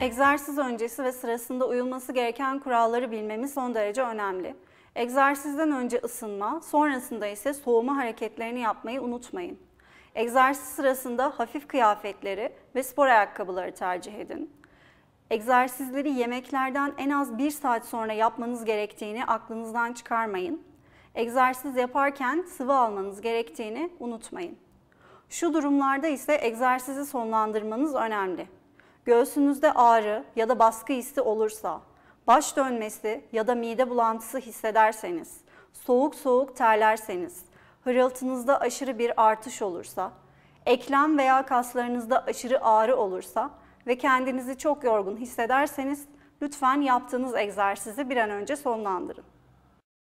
Egzersiz öncesi ve sırasında uyulması gereken kuralları bilmemiz son derece önemli. Egzersizden önce ısınma, sonrasında ise soğuma hareketlerini yapmayı unutmayın. Egzersiz sırasında hafif kıyafetleri ve spor ayakkabıları tercih edin. Egzersizleri yemeklerden en az 1 saat sonra yapmanız gerektiğini aklınızdan çıkarmayın. Egzersiz yaparken sıvı almanız gerektiğini unutmayın. Şu durumlarda ise egzersizi sonlandırmanız önemli göğsünüzde ağrı ya da baskı hissi olursa, baş dönmesi ya da mide bulantısı hissederseniz, soğuk soğuk terlerseniz, hırıltınızda aşırı bir artış olursa, eklem veya kaslarınızda aşırı ağrı olursa ve kendinizi çok yorgun hissederseniz lütfen yaptığınız egzersizi bir an önce sonlandırın.